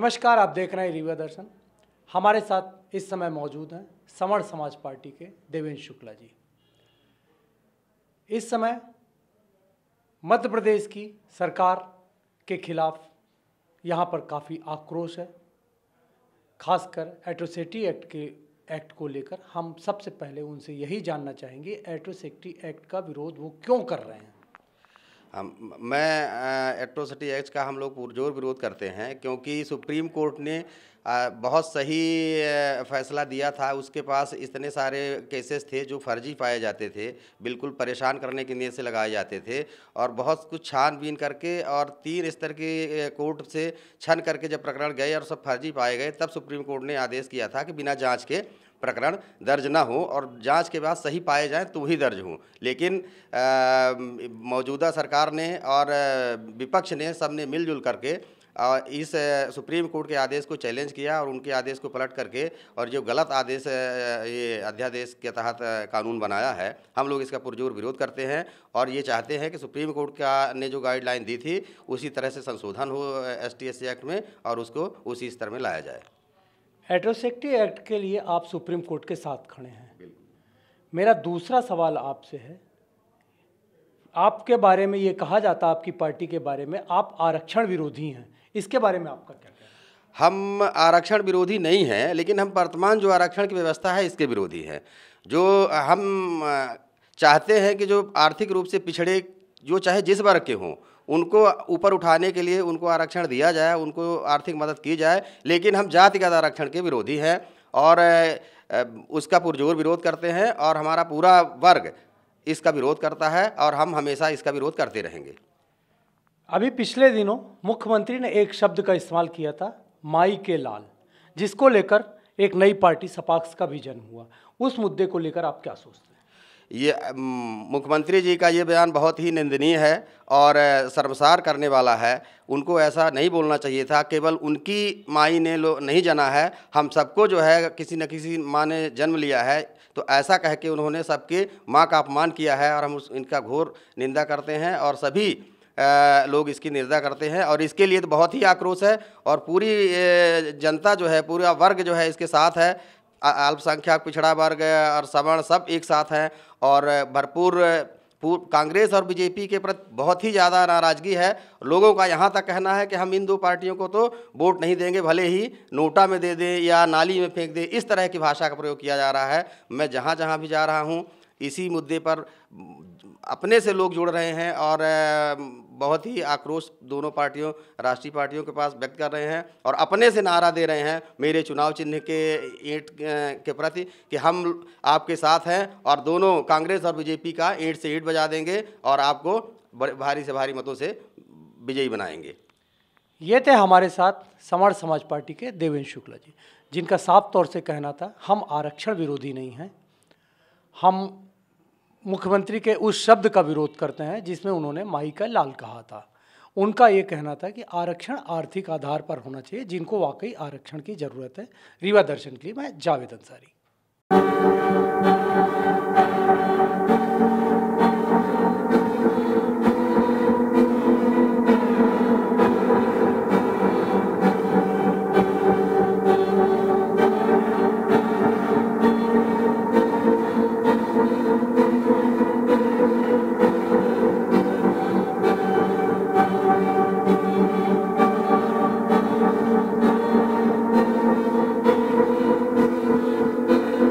नमस्कार आप देख रहे हैं रिव्या दर्शन हमारे साथ इस समय मौजूद हैं सवर्ण समाज पार्टी के देवेंद्र शुक्ला जी इस समय मध्य प्रदेश की सरकार के खिलाफ यहाँ पर काफ़ी आक्रोश है खासकर एट्रोसिटी एक्ट के एक्ट को लेकर हम सबसे पहले उनसे यही जानना चाहेंगे एट्रोसिटी एक्ट का विरोध वो क्यों कर रहे हैं हम मैं एट्रोसिटी एक्ट का हम लोग पुरजोर विरोध करते हैं क्योंकि सुप्रीम कोर्ट ने बहुत सही फैसला दिया था उसके पास इतने सारे केसेस थे जो फर्जी पाए जाते थे बिल्कुल परेशान करने के लिए से लगाए जाते थे और बहुत कुछ छानबीन करके और तीन स्तर के कोर्ट से छन करके जब प्रकरण गए और सब फर्जी पाए गए तब सुप्रीम कोर्ट ने आदेश किया था कि बिना जाँच के प्रकरण दर्ज ना हो और जांच के बाद सही पाए जाएं तो ही दर्ज हों लेकिन मौजूदा सरकार ने और विपक्ष ने सब ने मिलजुल करके इस सुप्रीम कोर्ट के आदेश को चैलेंज किया और उनके आदेश को पलट करके और जो गलत आदेश ये अध्यादेश के तहत कानून बनाया है हम लोग इसका पुरजोर विरोध करते हैं और ये चाहते हैं कि सुप्रीम कोर्ट का ने जो गाइडलाइन दी थी उसी तरह से संशोधन हो एस एक्ट में और उसको उसी स्तर में लाया जाए एट्रोसिटी एक्ट के लिए आप सुप्रीम कोर्ट के साथ खड़े हैं मेरा दूसरा सवाल आपसे है आपके बारे में ये कहा जाता आपकी पार्टी के बारे में आप आरक्षण विरोधी हैं इसके बारे में आपका क्या हम आरक्षण विरोधी नहीं हैं लेकिन हम वर्तमान जो आरक्षण की व्यवस्था है इसके विरोधी हैं जो हम चाहते हैं कि जो आर्थिक रूप से पिछड़े जो चाहे जिस वर्ग के हों उनको ऊपर उठाने के लिए उनको आरक्षण दिया जाए उनको आर्थिक मदद की जाए लेकिन हम जातिगत आरक्षण के विरोधी हैं और उसका पुरजोर विरोध करते हैं और हमारा पूरा वर्ग इसका विरोध करता है और हम हमेशा इसका विरोध करते रहेंगे अभी पिछले दिनों मुख्यमंत्री ने एक शब्द का इस्तेमाल किया था माई के लाल जिसको लेकर एक नई पार्टी सपाक्स का भी जन्म हुआ उस मुद्दे को लेकर आप क्या सोचते हैं ये मुख्यमंत्री जी का ये बयान बहुत ही निंदनीय है और शर्मसार करने वाला है उनको ऐसा नहीं बोलना चाहिए था केवल उनकी माई ने लो नहीं जना है हम सबको जो है किसी न किसी माँ ने जन्म लिया है तो ऐसा कह के उन्होंने सबके माँ का अपमान किया है और हम उस इनका घोर निंदा करते हैं और सभी आ, लोग इसकी निंदा करते हैं और इसके लिए तो बहुत ही आक्रोश है और पूरी जनता जो है पूरा वर्ग जो है इसके साथ है अल्पसंख्यक पिछड़ा वर्ग और सवर्ण सब एक साथ हैं और भरपूर कांग्रेस और बीजेपी के प्रति बहुत ही ज़्यादा नाराज़गी है लोगों का यहाँ तक कहना है कि हम इन दो पार्टियों को तो वोट नहीं देंगे भले ही नोटा में दे दें या नाली में फेंक दें इस तरह की भाषा का प्रयोग किया जा रहा है मैं जहाँ जहाँ भी जा रहा हूँ इसी मुद्दे पर अपने से लोग जुड़ रहे हैं और बहुत ही आक्रोश दोनों पार्टियों राष्ट्रीय पार्टियों के पास व्यक्त कर रहे हैं और अपने से नारा दे रहे हैं मेरे चुनाव चिन्ह के ईंट के प्रति कि हम आपके साथ हैं और दोनों कांग्रेस और बीजेपी का ईंट से ईंट बजा देंगे और आपको भारी से भारी मतों से विजयी बनाएंगे ये थे हमारे साथ समाज समाज पार्टी के देवेंद्र शुक्ला जी जिनका साफ तौर से कहना था हम आरक्षण विरोधी नहीं हैं हम मुख्यमंत्री के उस शब्द का विरोध करते हैं जिसमें उन्होंने माई का लाल कहा था उनका ये कहना था कि आरक्षण आर्थिक आधार पर होना चाहिए जिनको वाकई आरक्षण की ज़रूरत है रीवा दर्शन के लिए मैं जावेद अंसारी